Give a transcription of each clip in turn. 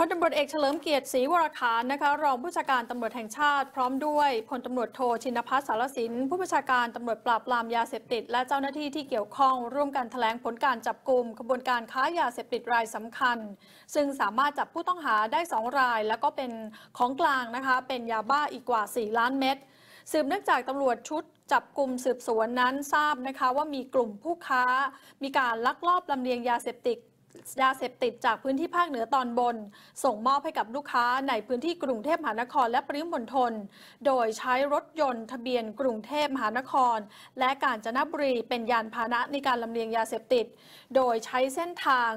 พลตำรวจเอกเฉลิมเกียรติศรีวรคานนะคะรองผู้ชาการตำรวจแห่งชาติพร้อมด้วยพลตำรวจโทชินพัสสารสินผู้บัญชาการตำรวจปราบปรามยาเสพติดและเจ้าหน้าที่ที่เกี่ยวข้องร่วมกันแถลงผลการจับกลุ่มขบวนการค้ายาเสพติดรายสำคัญ ซึ่งสามารถจับผู้ต้องหาได้ 2 ราย แล้วก็เป็นของกลางนะคะเป็นยาบ้าอีกกว่า 4 ล้านเม็ดสืบเนื่องจากตำรวจชุดจับกลุ่มสืบสวนนั้นทราบนะคะว่ามีกลุ่มผู้ค้ามีการลักลอบลำเลียงยาเสพติดยาเสพติดจากพื้นที่ภาคเหนือตอนบน ส่งมอบให้กับลูกค้าในพื้นที่กรุงเทพมหานคร และปริมณฑลโดยใช้รถยนต์ทะเบียน กรุงเทพมหานคร และกาญจนบุรี เป็นยานพาหนะในการลำเลียงยาเสพติด โดยใช้เส้นทาง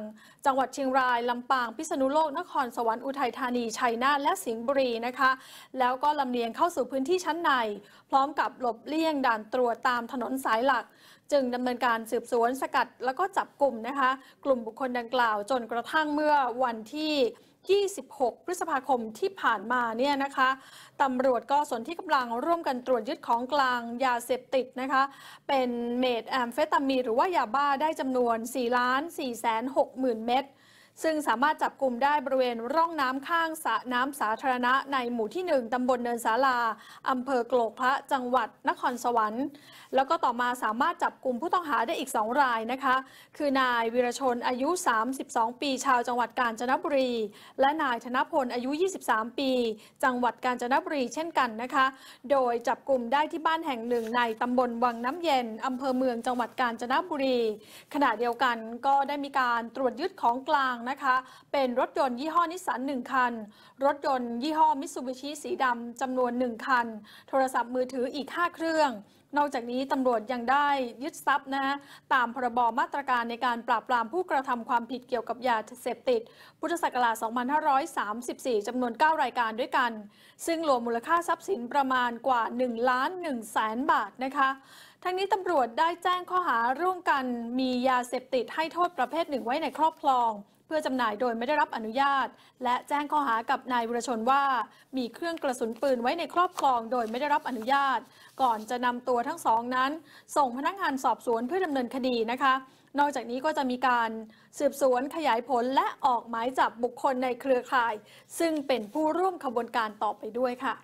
จังหวัดเชียงราย ลำปางพิษณุโลกนครสวรรค์อุทัยธานีชัยนาทและสิงห์บุรีนะคะ แล้วก็ลำเลียงเข้าสู่พื้นที่ชั้นใน พร้อมกับหลบเลี่ยงด่านตรวจตามถนนสายหลัก จึงดำเนินการสืบสวนสกัดแล้วก็จับกลุ่มนะคะ กลุ่มบุคคลดังกล่าวจนกระทั่งเมื่อวันที่ 26 พฤษภาคมที่ผ่านมาเนี่ยนะคะตำรวจก็สนที่กำลังร่วมกันตรวจยึดของกลางยาเสพติดนะคะ เป็นเมดแอมเฟตามีนหรือว่ายาบ้าได้จำนวน4ล้าน4 6 0 0 0 0 เม็ดซึ่งสามารถจับกลุ่มได้บริเวณร่องน้ำข้างสระน้ำสาธารณะ ในหมู่ที่ 1 ตำบลเนินสาลาอำเภอโกลกพระจังหวัดนครสวรรค์ แล้วก็ต่อมาสามารถจับกลุ่มผู้ต้องหาได้อีก 2 รายนะคะ คือนายวิรชนอายุ 32 ปี ชาวจังหวัดกาญจนบุรี และนายธนพลอายุ 23 ปี จังหวัดกาญจนบุรีเช่นกันนะคะโดยจับกลุ่มได้ที่บ้านแห่งหนึ่ง ในตำบลวังน้ำเย็นอำเภอเมืองจังหวัดกาญจนบุรีขณะเดียวกันก็ได้มีการตรวจยึดของกลางนะคะเป็นรถยนต์ยี่ห้อนิสสัน 1 คัน รถยนต์ยี่ห้อมิตซูบิชิสีดำจำนวน 1 คัน โทรศัพท์มือถืออีก 5 เครื่องนอกจากนี้ตำรวจยังได้ยึดทรัพย์นะฮะตามพรบมาตรการในการปราบ ปรามผู้กระทำความผิดเกี่ยวกับ ยาเสพติดพุทธศักราช 2534 จำนวน 9 รายการด้วยกัน ซึ่งรวมมูลค่าทรัพย์สินประมาณกว่า 1ล้าน1แสนบาทนะคะ ทั้งนี้ตำรวจได้แจ้งข้อหาร่วมกันมียาเสพติดให้โทษประเภทหนึ่งไว้ในครอบครอง เพื่อจำหน่ายโดยไม่ได้รับอนุญาต และแจ้งข้อหากับนายวุรชนว่า มีเครื่องกระสุนปืนไว้ในครอบครอง โดยไม่ได้รับอนุญาต ก่อนจะนำตัววทั้งสองนั้นส่งพนักงานสอบสวนเพื่อดำเนินคดีนะคะ นอกจากนี้ก็จะมีการสืบสวนขยายผลและออกหมายจับบุคคลในเครือข่าย ซึ่งเป็นผู้ร่วมขบวนการต่อไปด้วยค่ะ